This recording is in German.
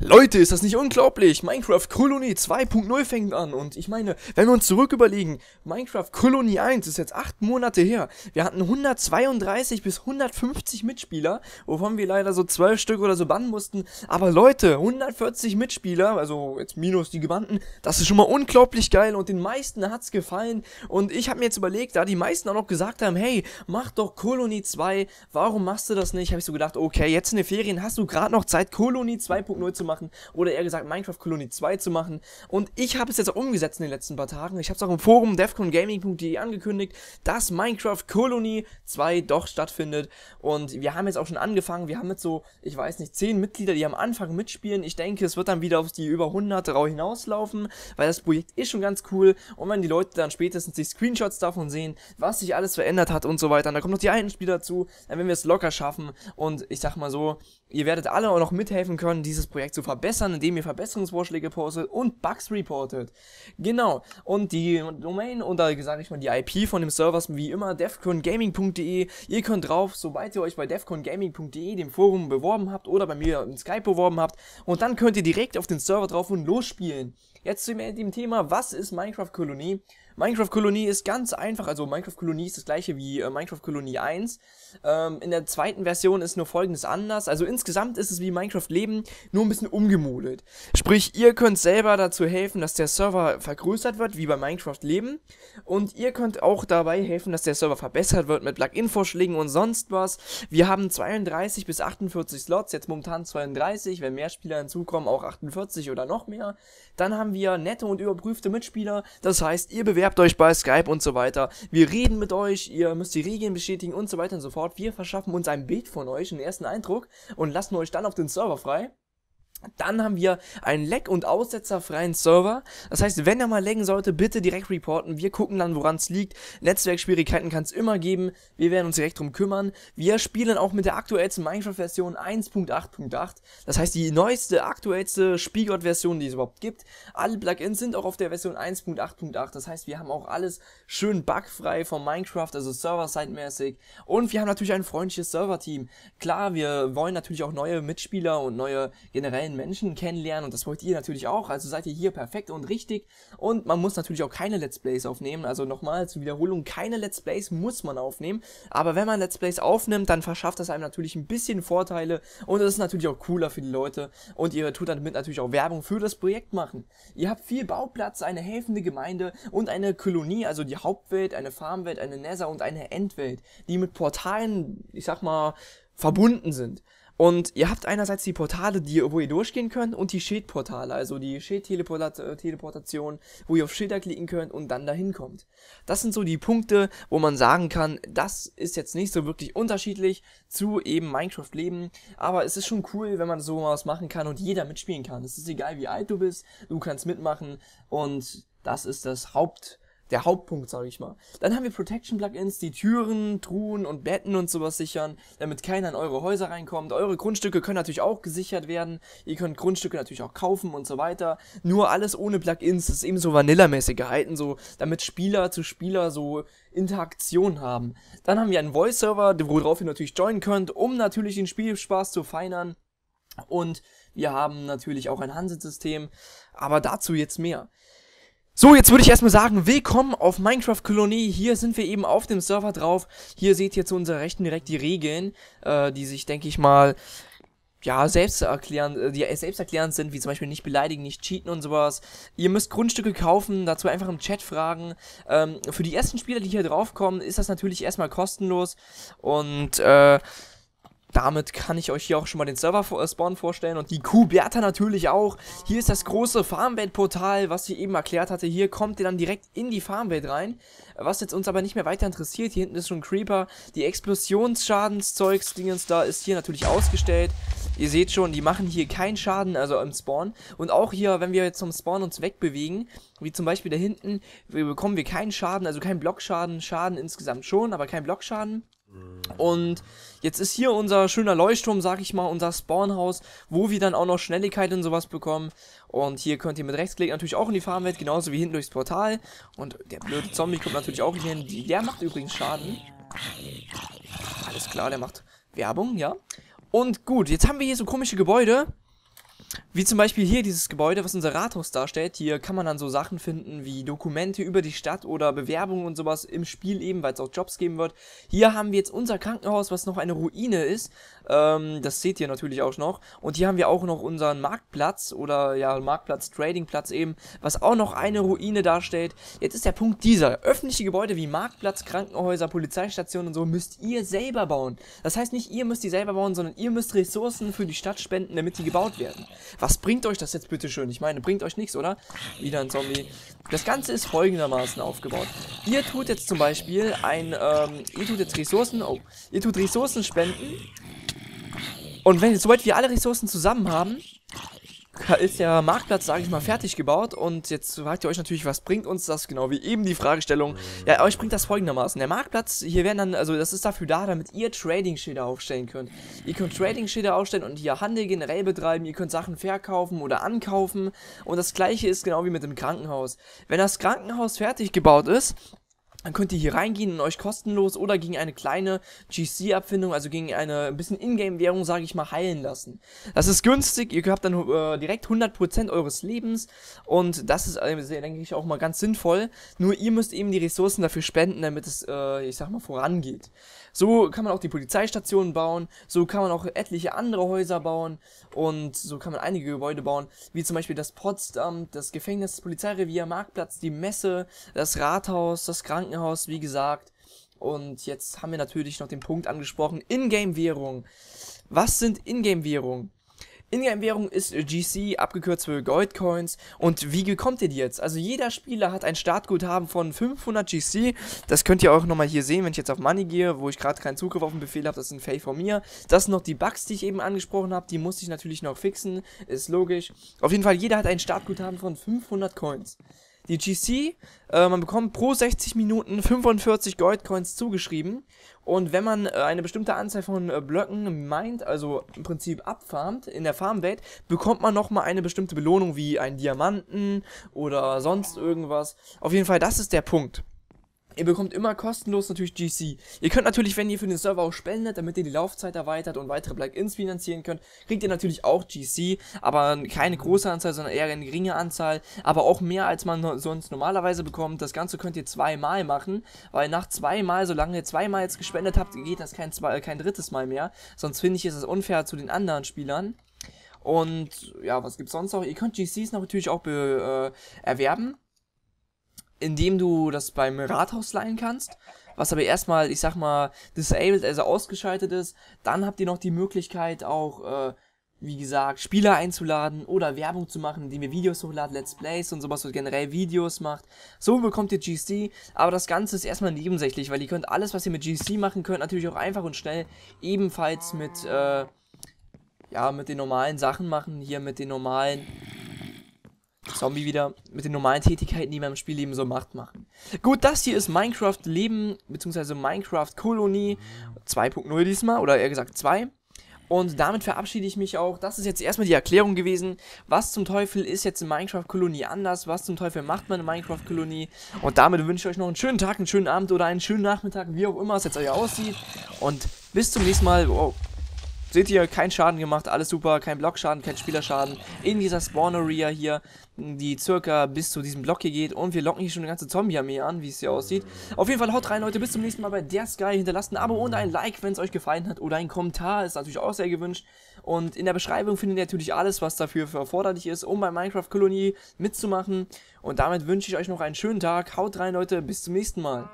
Leute, ist das nicht unglaublich? Minecraft Colony 2.0 fängt an und ich meine, wenn wir uns zurück überlegen, Minecraft Colony 1 ist jetzt 8 Monate her. Wir hatten 132 bis 150 Mitspieler, wovon wir leider so 12 Stück oder so bannen mussten. Aber Leute, 140 Mitspieler, also jetzt minus die gebannten, das ist schon mal unglaublich geil und den meisten hat es gefallen. Und ich habe mir jetzt überlegt, da die meisten auch noch gesagt haben, hey, mach doch Colony 2, warum machst du das nicht? Habe ich so gedacht, okay, jetzt in den Ferien hast du gerade noch Zeit, Colony 2.0 zu machen machen oder eher gesagt Minecraft Colony 2 zu machen. Und ich habe es jetzt auch umgesetzt in den letzten paar Tagen. Ich habe es auch im Forum devcongaming.de angekündigt, dass Minecraft Colony 2 doch stattfindet. Und wir haben jetzt auch schon angefangen. Wir haben jetzt so, ich weiß nicht, 10 Mitglieder, die am Anfang mitspielen. Ich denke, es wird dann wieder auf die über 100 rau hinauslaufen, weil das Projekt ist schon ganz cool. Und wenn die Leute dann spätestens die Screenshots davon sehen, was sich alles verändert hat und so weiter, dann da kommen noch die alten Spieler dazu, dann werden wir es locker schaffen. Und ich sag mal so, Ihr werdet alle auch noch mithelfen können, dieses Projekt zu verbessern, indem ihr Verbesserungsvorschläge postet und Bugs reportet. Genau. Und die Domain oder gesagt ich mal die IP von dem Server ist wie immer defcongaming.de. Ihr könnt drauf, sobald ihr euch bei defcongaming.de dem Forum beworben habt oder bei mir im Skype beworben habt und dann könnt ihr direkt auf den Server drauf und losspielen. Jetzt zu dem Thema, was ist Minecraft Kolonie? Minecraft Kolonie ist ganz einfach, also Minecraft Kolonie ist das gleiche wie äh, Minecraft Kolonie 1. Ähm, in der zweiten Version ist nur folgendes anders. Also insgesamt ist es wie Minecraft Leben, nur ein bisschen umgemodelt. Sprich, ihr könnt selber dazu helfen, dass der Server vergrößert wird, wie bei Minecraft Leben. Und ihr könnt auch dabei helfen, dass der Server verbessert wird mit Plugin-Vorschlägen und sonst was. Wir haben 32 bis 48 Slots, jetzt momentan 32, wenn mehr Spieler hinzukommen, auch 48 oder noch mehr. Dann haben haben wir nette und überprüfte Mitspieler. Das heißt, ihr bewerbt euch bei Skype und so weiter. Wir reden mit euch, ihr müsst die Regeln bestätigen und so weiter und so fort. Wir verschaffen uns ein Bild von euch, einen ersten Eindruck und lassen euch dann auf den Server frei. Dann haben wir einen Leck- und aussetzerfreien Server. Das heißt, wenn er mal laggen sollte, bitte direkt reporten. Wir gucken dann, woran es liegt. Netzwerkschwierigkeiten kann es immer geben. Wir werden uns direkt drum kümmern. Wir spielen auch mit der aktuellsten Minecraft-Version 1.8.8. Das heißt, die neueste, aktuellste Spielgott-Version, die es überhaupt gibt. Alle Plugins sind auch auf der Version 1.8.8. Das heißt, wir haben auch alles schön bugfrei von Minecraft, also server-side-mäßig. Und wir haben natürlich ein freundliches Server-Team. Klar, wir wollen natürlich auch neue Mitspieler und neue generellen neuen Menschen kennenlernen und das wollt ihr natürlich auch. Also seid ihr hier perfekt und richtig. Und man muss natürlich auch keine Let's Plays aufnehmen. Also nochmal zur Wiederholung, keine Let's Plays muss man aufnehmen. Aber wenn man Let's Plays aufnimmt, dann verschafft das einem natürlich ein bisschen Vorteile und das ist natürlich auch cooler für die Leute. Und ihr tut damit natürlich auch Werbung für das Projekt machen. Ihr habt viel Bauplatz, eine helfende Gemeinde und eine Kolonie, also die Hauptwelt, eine Farmwelt, eine Nether und eine Endwelt, die mit Portalen, ich sag mal, verbunden sind. Und ihr habt einerseits die Portale, die, wo ihr durchgehen könnt, und die Schildportale, also die Schildteleportation, äh, wo ihr auf Schilder klicken könnt und dann dahin kommt. Das sind so die Punkte, wo man sagen kann, das ist jetzt nicht so wirklich unterschiedlich zu eben Minecraft-Leben, aber es ist schon cool, wenn man so was machen kann und jeder mitspielen kann. Es ist egal, wie alt du bist, du kannst mitmachen und das ist das Haupt der Hauptpunkt, sage ich mal. Dann haben wir Protection Plugins, die Türen, Truhen und Betten und sowas sichern, damit keiner in eure Häuser reinkommt. Eure Grundstücke können natürlich auch gesichert werden. Ihr könnt Grundstücke natürlich auch kaufen und so weiter. Nur alles ohne Plugins, ist eben so vanillamäßig gehalten, so damit Spieler zu Spieler so Interaktion haben. Dann haben wir einen Voice-Server, worauf ihr natürlich joinen könnt, um natürlich den Spielspaß zu feinern. Und wir haben natürlich auch ein Handelssystem, aber dazu jetzt mehr. So, jetzt würde ich erstmal sagen, willkommen auf Minecraft Kolonie. Hier sind wir eben auf dem Server drauf. Hier seht ihr zu unserer Rechten direkt die Regeln, äh, die sich, denke ich mal, ja, selbst erklären, äh, die selbst erklärend sind, wie zum Beispiel nicht beleidigen, nicht cheaten und sowas. Ihr müsst Grundstücke kaufen, dazu einfach im Chat fragen. Ähm, für die ersten Spieler, die hier draufkommen, ist das natürlich erstmal kostenlos und äh, damit kann ich euch hier auch schon mal den Server-Spawn äh, vorstellen und die Kuberta natürlich auch. Hier ist das große Farmwelt-Portal, was ich eben erklärt hatte. Hier kommt ihr dann direkt in die Farmwelt rein, was jetzt uns aber nicht mehr weiter interessiert. Hier hinten ist schon ein Creeper. Die Explosionsschadenzeugs, Dingens da, ist hier natürlich ausgestellt. Ihr seht schon, die machen hier keinen Schaden, also im Spawn. Und auch hier, wenn wir jetzt zum Spawn uns wegbewegen, wie zum Beispiel da hinten, bekommen wir keinen Schaden, also keinen Blockschaden. Schaden insgesamt schon, aber keinen Blockschaden. Und jetzt ist hier unser schöner Leuchtturm, sag ich mal, unser Spawnhaus, wo wir dann auch noch Schnelligkeit und sowas bekommen. Und hier könnt ihr mit Rechtsklick natürlich auch in die Farmwelt, genauso wie hinten durchs Portal. Und der blöde Zombie kommt natürlich auch hier hin. Der macht übrigens Schaden. Alles klar, der macht Werbung, ja. Und gut, jetzt haben wir hier so komische Gebäude. Wie zum Beispiel hier dieses Gebäude, was unser Rathaus darstellt. Hier kann man dann so Sachen finden wie Dokumente über die Stadt oder Bewerbungen und sowas im Spiel eben, weil es auch Jobs geben wird. Hier haben wir jetzt unser Krankenhaus, was noch eine Ruine ist. Ähm, das seht ihr natürlich auch noch. Und hier haben wir auch noch unseren Marktplatz oder ja, Marktplatz, Tradingplatz eben, was auch noch eine Ruine darstellt. Jetzt ist der Punkt dieser. Öffentliche Gebäude wie Marktplatz, Krankenhäuser, Polizeistationen und so müsst ihr selber bauen. Das heißt nicht, ihr müsst die selber bauen, sondern ihr müsst Ressourcen für die Stadt spenden, damit die gebaut werden. Was bringt euch das jetzt bitte schön? Ich meine, bringt euch nichts, oder? Wieder ein Zombie. Das Ganze ist folgendermaßen aufgebaut. Ihr tut jetzt zum Beispiel ein, ähm, ihr tut jetzt Ressourcen, oh, ihr tut Ressourcen spenden. Und wenn, sobald wir alle Ressourcen zusammen haben, ist der Marktplatz, sage ich mal, fertig gebaut und jetzt fragt ihr euch natürlich, was bringt uns das? Genau wie eben die Fragestellung. Ja, euch bringt das folgendermaßen. Der Marktplatz, hier werden dann, also das ist dafür da, damit ihr Trading-Schilder aufstellen könnt. Ihr könnt Trading-Schilder aufstellen und hier Handel generell betreiben, ihr könnt Sachen verkaufen oder ankaufen und das gleiche ist genau wie mit dem Krankenhaus. Wenn das Krankenhaus fertig gebaut ist, dann könnt ihr hier reingehen und euch kostenlos oder gegen eine kleine GC-Abfindung, also gegen eine ein bisschen Ingame-Währung, sage ich mal, heilen lassen. Das ist günstig, ihr habt dann äh, direkt 100% eures Lebens und das ist, äh, denke ich, auch mal ganz sinnvoll. Nur ihr müsst eben die Ressourcen dafür spenden, damit es, äh, ich sag mal, vorangeht. So kann man auch die Polizeistationen bauen, so kann man auch etliche andere Häuser bauen und so kann man einige Gebäude bauen, wie zum Beispiel das Potsdam, das Gefängnis, das Polizeirevier, Marktplatz, die Messe, das Rathaus, das Krankenhaus, Krankenhaus, wie gesagt. Und jetzt haben wir natürlich noch den Punkt angesprochen, Ingame-Währung. Was sind Ingame-Währungen? Ingame-Währung ist GC, abgekürzt für Goldcoins. Und wie bekommt ihr die jetzt? Also jeder Spieler hat ein Startguthaben von 500 GC. Das könnt ihr auch nochmal hier sehen, wenn ich jetzt auf Money gehe, wo ich gerade keinen Zugriff auf den Befehl habe. Das ist ein Fail von mir. Das sind noch die Bugs, die ich eben angesprochen habe. Die muss ich natürlich noch fixen. Ist logisch. Auf jeden Fall, jeder hat ein Startguthaben von 500 Coins die GC. Äh, man bekommt pro 60 Minuten 45 Goldcoins zugeschrieben. Und wenn man äh, eine bestimmte Anzahl von äh, Blöcken meint, also im Prinzip abfarmt in der Farmwelt, bekommt man nochmal eine bestimmte Belohnung wie einen Diamanten oder sonst irgendwas. Auf jeden Fall, das ist der Punkt. Ihr bekommt immer kostenlos natürlich GC. Ihr könnt natürlich, wenn ihr für den Server auch spendet, damit ihr die Laufzeit erweitert und weitere Plugins finanzieren könnt, kriegt ihr natürlich auch GC, aber keine große Anzahl, sondern eher eine geringe Anzahl, aber auch mehr als man sonst normalerweise bekommt. Das Ganze könnt ihr zweimal machen, weil nach zweimal, solange ihr zweimal jetzt gespendet habt, geht das kein, zwei, äh, kein drittes Mal mehr. Sonst finde ich, ist es unfair zu den anderen Spielern. Und ja, was gibt's sonst noch? Ihr könnt GCs natürlich auch be, äh, erwerben indem du das beim Rathaus leihen kannst, was aber erstmal, ich sag mal, disabled, also ausgeschaltet ist. Dann habt ihr noch die Möglichkeit auch, äh, wie gesagt, Spieler einzuladen oder Werbung zu machen, indem ihr Videos hochladet, Let's Plays und sowas, so generell Videos macht. So bekommt ihr GC, aber das Ganze ist erstmal nebensächlich, weil ihr könnt alles, was ihr mit GC machen könnt, natürlich auch einfach und schnell ebenfalls mit, äh, ja, mit den normalen Sachen machen, hier mit den normalen Zombie wieder mit den normalen Tätigkeiten, die man im Spielleben so macht, machen. Gut, das hier ist Minecraft Leben, beziehungsweise Minecraft Kolonie 2.0 diesmal, oder eher gesagt 2. Und damit verabschiede ich mich auch. Das ist jetzt erstmal die Erklärung gewesen. Was zum Teufel ist jetzt in Minecraft-Kolonie anders? Was zum Teufel macht man in Minecraft-Kolonie? Und damit wünsche ich euch noch einen schönen Tag, einen schönen Abend oder einen schönen Nachmittag, wie auch immer es jetzt euch aussieht. Und bis zum nächsten Mal. Wow. Seht ihr, kein Schaden gemacht, alles super, kein Blockschaden, kein Spielerschaden. In dieser Spawn Area hier, die circa bis zu diesem Block hier geht. Und wir locken hier schon eine ganze Zombie-Armee an, wie es hier aussieht. Auf jeden Fall haut rein, Leute, bis zum nächsten Mal bei der Sky. Hinterlasst ein Abo und ein Like, wenn es euch gefallen hat. Oder ein Kommentar, ist natürlich auch sehr gewünscht. Und in der Beschreibung findet ihr natürlich alles, was dafür erforderlich ist, um bei Minecraft-Kolonie mitzumachen. Und damit wünsche ich euch noch einen schönen Tag. Haut rein, Leute, bis zum nächsten Mal.